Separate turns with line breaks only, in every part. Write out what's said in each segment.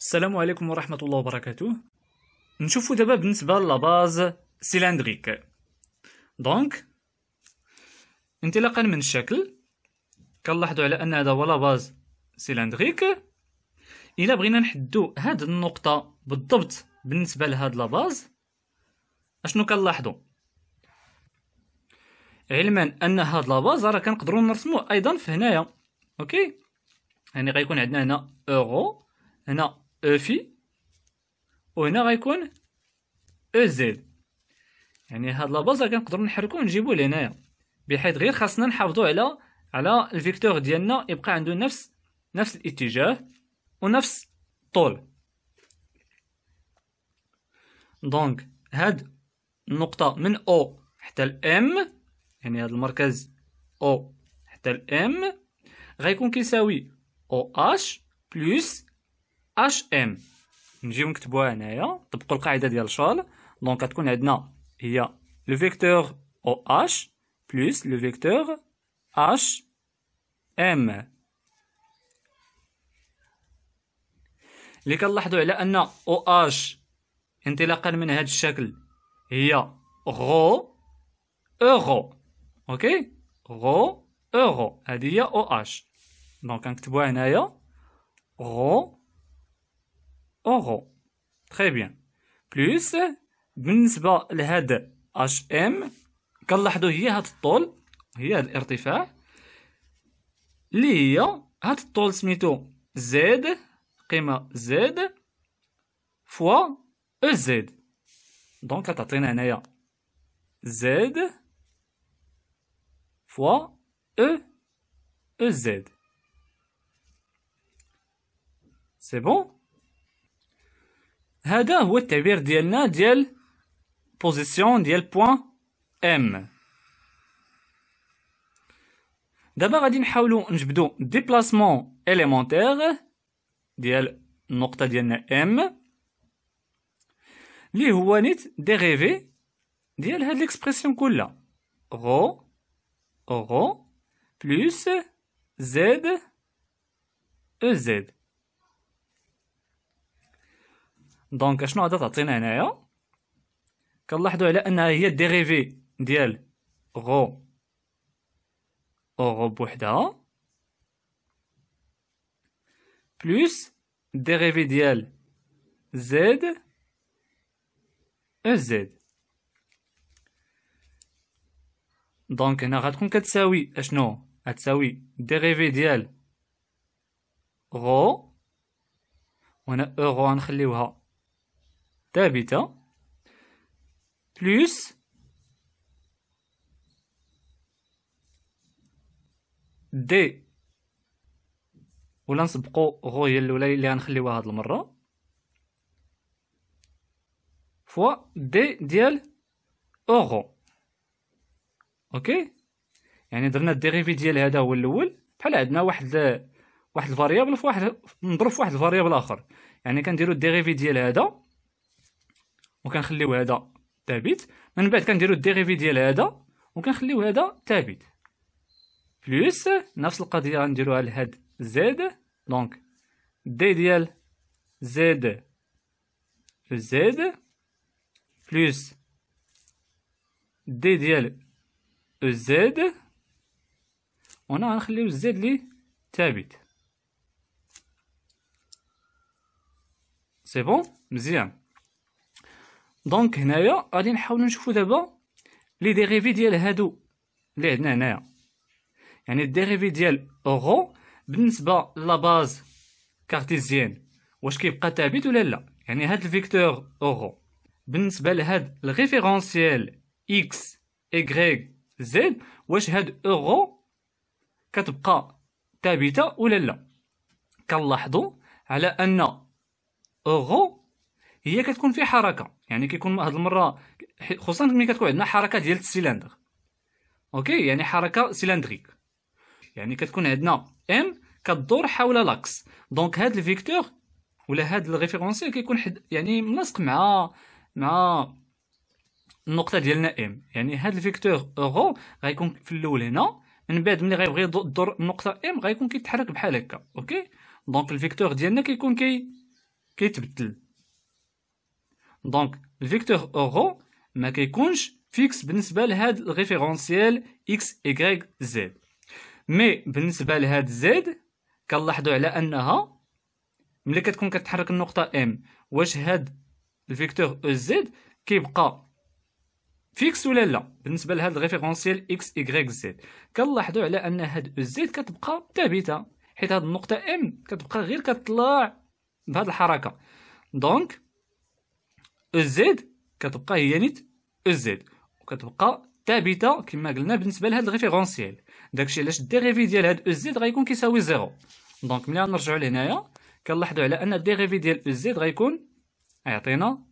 السلام عليكم ورحمة الله وبركاته نشوفو دابا بالنسبة لاباز سيلاندريك دونك انطلاقا من الشكل كنلاحظوا على ان هذا هو لاباز سيلاندريك الا بغينا نحدو هاد النقطة بالضبط بالنسبة لهاد لاباز اشنو كنلاحظوا علما ان هاد لاباز راه كنقدروا نرسموه ايضا في هنايا اوكي يعني غيكون عندنا هنا اورو هنا في وهنا غيكون أو زد يعني هاد لاباز كنقدروا نحركوه ونجيبو لهنايا بحيث غير خاصنا نحافظوا على على الفيكتور ديالنا يبقى عنده نفس نفس الاتجاه ونفس الطول دونك هاد النقطة من او حتى الام يعني هاد المركز او حتى الام غيكون كيساوي او اش بلس اش ام نجيو نكتبوها هنايا طبقوا القاعده ديال شال دونك غتكون عندنا هي لو فيكتور او اش بلس لو فيكتور اش ام اللي كنلاحظوا على ان او اش انطلاقا من هذا الشكل هي غو اورو اوكي غو اورو هذه هي او اش دونك كنكتبوها هنايا غو أورو تخي بيان بلوس بالنسبة لهاد اش ام كنلاحظوا هي هاد الطول هي هاد الارتفاع اللي هي هاد الطول سميتو زد قيمة زد فوا او زد دونك كتعطينا هنايا زد فوا او او زد سي بون C'est-à-dire, a position du point M. D'abord, allons faire un déplacement élémentaire du point M. Les unités dérivées de cette expression plus z, e, z. دونك اشنو غادا تعطينا هنايا كنلاحظوا على انها هي الديريفي ديال غو اورو بوحدها بلوس الديريفي ديال زد أه، زد دونك هنا غتكون كتساوي اشنو غتساوي الديريفي ديال غو وهنا اورو أه، غنخليوها ثابتة بلس دي ولا نسبقو غو هي الاولى اللي غنخليوها هاد المره فوا دي ديال أوغو اوكي يعني درنا الديريفي ديال هذا هو الاول بحال عندنا واحد واحد الفاريابل في واحد نضرب في واحد الفاريابل اخر يعني كنديرو الديريفي ديال هذا وكنخليو هذا ثابت من بعد كنديرو الديريفي ديال هذا وكنخليو هذا ثابت بلس نفس القضيه غنديروها لهاد زد دونك دي ديال زد زد بلس دي ديال زد وانا غنخليو زد لي ثابت سي بون مزيان دونك هنايا غادي نحاولوا نشوفوا دابا لي ديريفي ديال هادو اللي عندنا هنايا يعني الديريفي ديال اورو بالنسبه لا باز كارتيزيان واش كيبقى ثابت ولا لا يعني هاد الفيكتور اورو بالنسبه لهاد الريفيرونسييل اكس ايغريك زد واش هاد اورو كتبقى ثابته ولا لا كنلاحظوا على ان اورو هي كتكون فيه حركه يعني كيكون هاد المره خصوصا ملي كتكون عندنا حركه ديال السيلندر اوكي يعني حركه سيلندريك يعني كتكون عندنا ام كدور حول لاكس دونك هاد الفيكتور ولا هاد الريفيرونسي كيكون حد يعني ملاصق مع مع النقطه ديالنا ام يعني هاد الفيكتور اورو غيكون في الاول هنا من بعد ملي غيبغي يدور النقطه ام غيكون كيتحرك بحال هكا اوكي دونك الفيكتور ديالنا كيكون كي كيتبدل دونك الفيكتور اورو ما كيكونش فيكس بالنسبه لهاد الريفيرونسييل اكس واي زد مي بالنسبه لهاد زد كنلاحظوا على انها ملي كتكون كتحرك النقطه ام واش هاد الفيكتور او زد كيبقى فيكس ولا لا بالنسبه لهاد الريفيرونسييل اكس واي زد كنلاحظوا على ان هاد او زد كتبقى ثابته حيت هاد النقطه ام كتبقى غير كتطلع بهاد الحركه دونك الزد كتبقى هي نيت الزد وكتبقى ثابته كما قلنا بالنسبه لهاد الريفيرونسييل داكشي علاش الديريفي ديال هاد الزد غيكون كيساوي زيرو دونك ملي غنرجعوا لهنايا كنلاحظوا على ان الديريفي ديال الزد غيكون يعطينا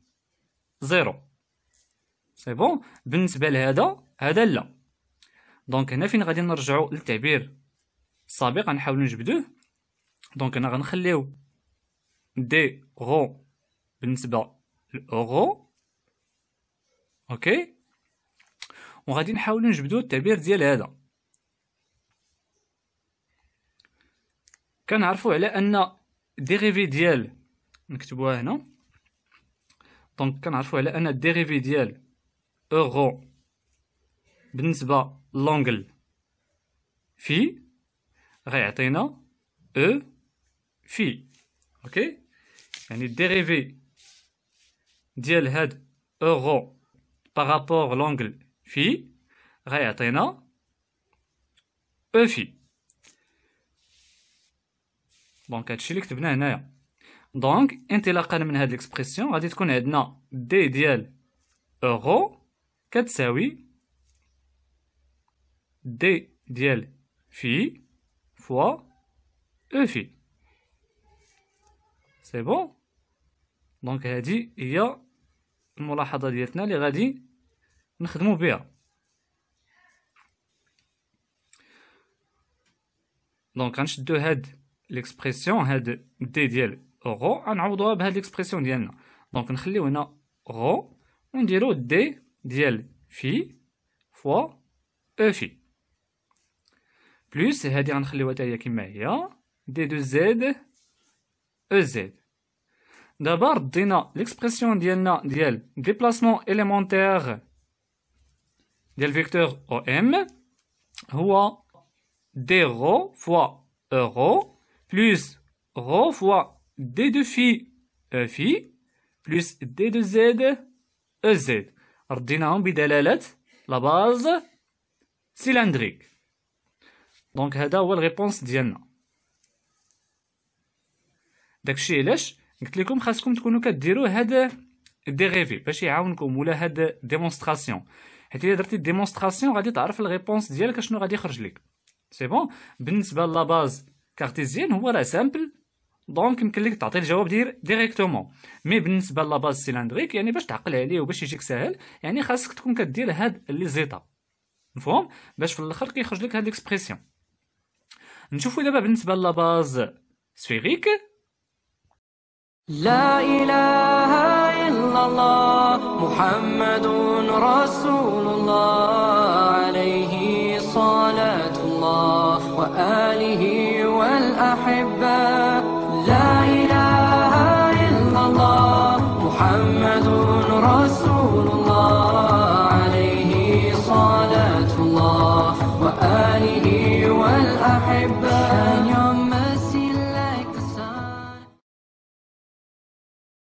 زيرو سي بون بالنسبه لهذا هذا لا دونك هنا فين غادي نرجعوا للتعبير السابق غنحاولوا نجبدوه دونك هنا غنخليو دي غو بالنسبه الاورو اوكي وغادي نحاولو نجبدو التعبير ديال هذا كنعرفو على ان ديريفي ديال نكتبوها هنا دونك كنعرفو على ان ديريفي ديال اورو بالنسبه لونغل في غيعطينا او e في اوكي يعني الديريفي Diel head euro par rapport à l'angle phi, ré attenant E Bon, 4 que tu à Donc, intellectuel canon de l'expression, a dit qu'on est dans euro, oui fois E C'est bon? Donc, elle dit, il y a. الملاحظه ديالتنا اللي غادي نخدمو بها دونك غنشدو هاد ليكسبرسيون هاد دي ديال غو غنعوضوها بهاد ليكسبرسيون ديالنا دونك نخليو هنا غو ونديرو دي ديال في فوا او في بلوس هادي غنخليوها تاهي كيما هي دي دو زد او زد D'abord, Dina, l'expression d'Yelna, d'Yel, déplacement élémentaire du vecteur OM, ou D rho fois E plus rho fois D 2 e phi, plus D 2 Z, E Z. Dina, on la base cylindrique. Donc, c'est la réponse d'Yelna. D'accord, قلت لكم خاصكم تكونوا كديروا هاد دي ريفي باش يعاونكم ولا هاد ديمونستراسيون حيت الا درتي ديمونستراسيون غادي تعرف الريبونس ديالك شنو غادي يخرج لك سي بون بالنسبه لا باز كارتيزيان هو راه سامبل دونك يمكن لك تعطي الجواب دير ديريكتومون مي بالنسبه لا باز سيلندريك يعني باش تعقل عليه وباش يجيك ساهل يعني خاصك تكون كدير هاد لي زيتا مفهوم باش في الاخر كيخرج لك هاد ليكسبريسيون نشوفو دابا بالنسبه لا باز سفيريك لا إله إلا الله محمد رسول الله عليه صلاة الله وآله والأحبة